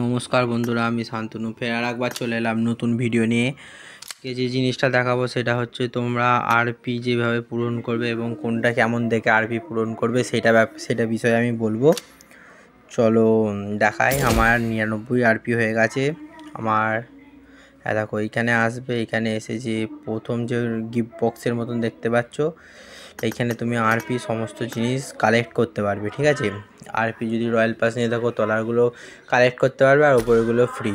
নমস্কার বন্ধুরা আমি শান্তনু ফেরার একবার চলে এলাম নতুন ভিডিও নিয়ে কে যে জিনিসটা দেখাবো সেটা হচ্ছে তোমরা আরপি যেভাবে পূরণ করবে এবং কোনটা কেমন দেখে আরপি পূরণ করবে সেটা সেটা বিষয়ে আমি বলবো চলো দেখাই আমার নিরানব্বই আরপি হয়ে গেছে আমার দেখো এখানে আসবে এখানে এসে যে প্রথম যে গিফট বক্সের মতন দেখতে পাচ্ছ এইখানে তুমি আরপি সমস্ত জিনিস কালেক্ট করতে পারবে ঠিক আছে আরপি যদি রয়্যাল পাস নিয়ে থাকো তলারগুলো কালেক্ট করতে পারবে আর ওপরেগুলো ফ্রি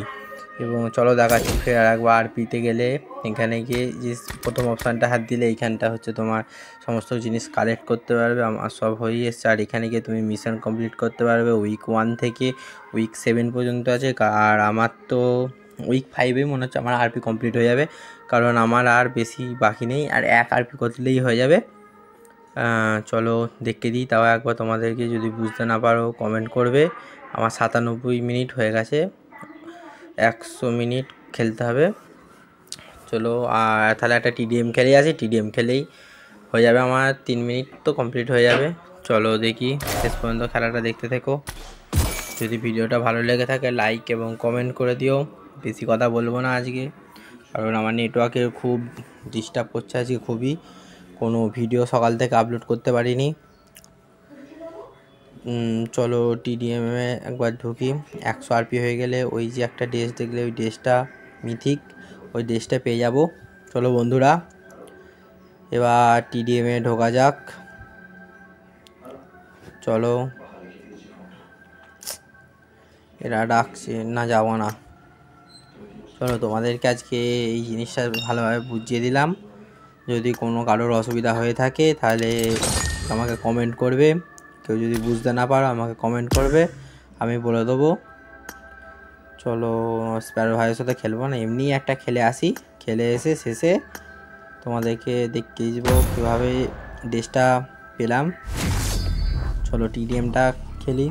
এবং চলো দেখাচ্ছি ফের আর একবার আরপিতে গেলে এখানে গিয়ে যে প্রথম অপশানটা হাত দিলে এইখানটা হচ্ছে তোমার সমস্ত জিনিস কালেক্ট করতে পারবে আমার সব হয়ে এসছে আর এখানে গিয়ে তুমি মিশন কমপ্লিট করতে পারবে উইক ওয়ান থেকে উইক সেভেন পর্যন্ত আছে আর আমার তো উইক ফাইভে মনে হচ্ছে আমার আরপি কমপ্লিট হয়ে যাবে কারণ আমার আর বেশি বাকি নেই আর এক আরপি করলেই হয়ে যাবে চলো দেখে দিই তাও একবার তোমাদেরকে যদি বুঝতে না পারো কমেন্ট করবে আমার সাতানব্বই মিনিট হয়ে গেছে একশো মিনিট খেলতে হবে চলো আর তাহলে একটা টিডিএম খেলে আছে টিডিএম খেলেই হয়ে যাবে আমার তিন মিনিট তো কমপ্লিট হয়ে যাবে চলো দেখি শেষ পর্যন্ত খেলাটা দেখতে থেকো যদি ভিডিওটা ভালো লেগে থাকে লাইক এবং কমেন্ট করে দিও বেশি কথা বলবো না আজকে কারণ আমার নেটওয়ার্কের খুব ডিস্টার্ব করছে আজকে খুবই কোনো ভিডিও সকাল থেকে আপলোড করতে পারিনি চলো টিডিএমএ একবার ঢুকি একশো আরপি হয়ে গেলে ওই যে একটা ড্রেস দেখলে ওই ড্রেসটা মিথিক ওই ড্রেসটা পেয়ে যাব চলো বন্ধুরা এবার টিডিএমএ ঢোকা যাক চলো এরা ডাকছে না যাবো না চলো তোমাদেরকে আজকে এই জিনিসটা ভালোভাবে বুঝিয়ে দিলাম যদি কোনো কারোর অসুবিধা হয়ে থাকে তাহলে আমাকে কমেন্ট করবে কেউ যদি বুঝতে না পারো আমাকে কমেন্ট করবে আমি বলে দেবো চলো স্প্যারো ভাইয়ের সাথে খেলবো না এমনি একটা খেলে আসি খেলে এসে শেষে তোমাদেরকে দেখতে যাবো কীভাবে ড্রেসটা পেলাম চলো টিডিএমটা খেলি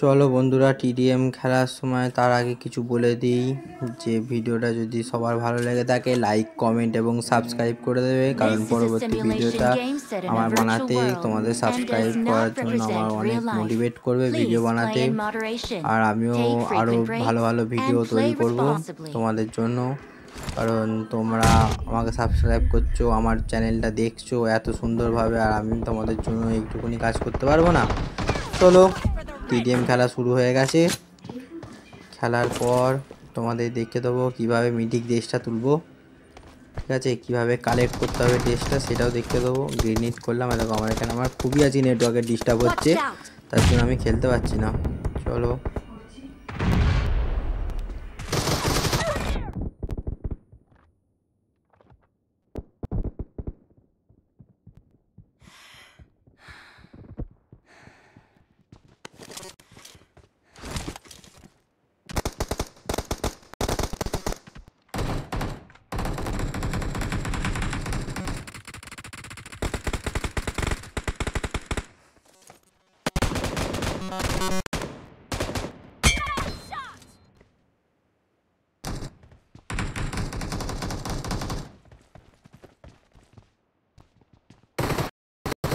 চলো বন্ধুরা টিডিএম খেলার সময় তার আগে কিছু বলে দিই যে ভিডিওটা যদি সবার ভালো লেগে থাকে লাইক কমেন্ট এবং সাবস্ক্রাইব করে দেবে কারণ পরবর্তী ভিডিওটা আমার বানাতে তোমাদের সাবস্ক্রাইব করার জন্য আমার অনেক মোটিভেট করবে ভিডিও বানাতে আর আমিও আরও ভালো ভালো ভিডিও তৈরি করব তোমাদের জন্য কারণ তোমরা আমাকে সাবস্ক্রাইব করছো আমার চ্যানেলটা দেখছো এত সুন্দরভাবে আর আমি তোমাদের জন্য একটুকুনি কাজ করতে পারবো না চলো মিডিয়াম খেলা শুরু হয়ে গেছে খেলার পর তোমাদের দেখে দেবো কীভাবে মিডিক ড্রেসটা তুলবো ঠিক আছে কীভাবে কালেক্ট করতে হবে ড্রেসটা সেটাও দেখতে দেবো গ্রেনিট করলাম দেখো আমার এখানে আমার খুবই আছে নেটওয়ার্কের ডিস্টার্ব হচ্ছে তার জন্য আমি খেলতে পারছি না চলো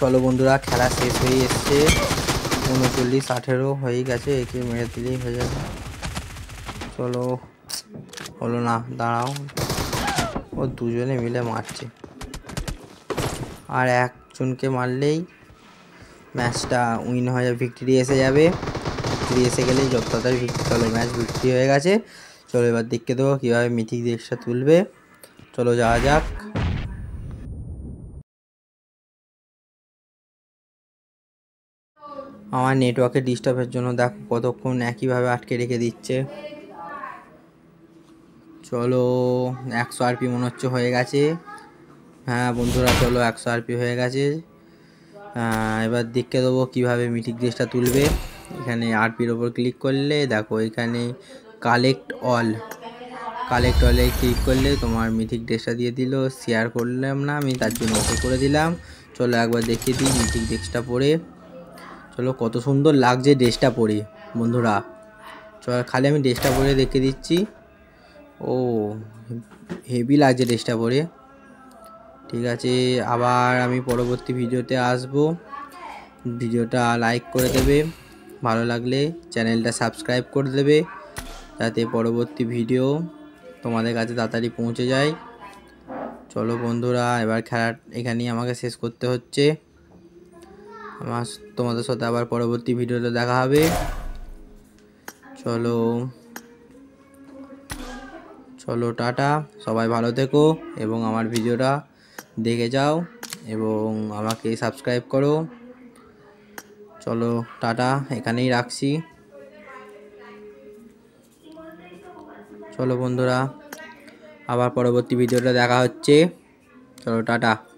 চলো বন্ধুরা খেলা শেষ হয়ে এসছে উনচল্লিশ আঠেরো হয়ে গেছে একে মেরে দিলেই হয়ে যাবে চলো হলো না দাঁড়াও ও দুজনে মিলে মারছে আর একজনকে মারলেই ম্যাচটা উইন হয়ে যাবে ভিক্টরি এসে যাবে ভিক্টরি এসে গেলেই যত তাড়াতাড়ি ভিক্টরি চলো ম্যাচ ভিক্টরি হয়ে গেছে চলো এবার দেখতে দেবো কীভাবে মিথিক দেশটা তুলবে চলো যাওয়া যাক আমার নেটওয়ার্কের ডিস্টার্বের জন্য দেখো কতক্ষণ একইভাবে আটকে রেখে দিচ্ছে চলো একশো আরপি মনে হচ্ছে হয়ে গেছে হ্যাঁ বন্ধুরা চলো একশো আরপি হয়ে গেছে এবার দেখতে দেবো কীভাবে মিটিক ড্রেসটা তুলবে এখানে আরপির ওপর ক্লিক করলে দেখো এখানে কালেক্ট অল কালেক্ট অলে ক্লিক করলে তোমার মিথিক ড্রেসটা দিয়ে দিল শেয়ার করলাম না আমি তার জন্য ওকে করে দিলাম চলো একবার দেখিয়ে দিই মিথিক ড্রেসটা পরে চলো কত সুন্দর লাগছে ড্রেসটা পরে বন্ধুরা চল খালি আমি ড্রেসটা পরে দেখে দিচ্ছি ও হেভি লাগছে ড্রেসটা পরে ঠিক আছে আবার আমি পরবর্তী ভিডিওতে আসব ভিডিওটা লাইক করে দেবে ভালো লাগলে চ্যানেলটা সাবস্ক্রাইব করে দেবে যাতে পরবর্তী ভিডিও তোমাদের কাছে তাড়াতাড়ি পৌঁছে যায় চলো বন্ধুরা এবার খেলা এখানেই আমাকে শেষ করতে হচ্ছে আমার তোমাদের সাথে আবার পরবর্তী ভিডিওতে দেখা হবে চলো চলো টাটা সবাই ভালো থেকো এবং আমার ভিডিওটা দেখে যাও এবং আমাকে সাবস্ক্রাইব করো চলো টাটা এখানেই রাখছি চলো বন্ধুরা আবার পরবর্তী ভিডিওটা দেখা হচ্ছে চলো টাটা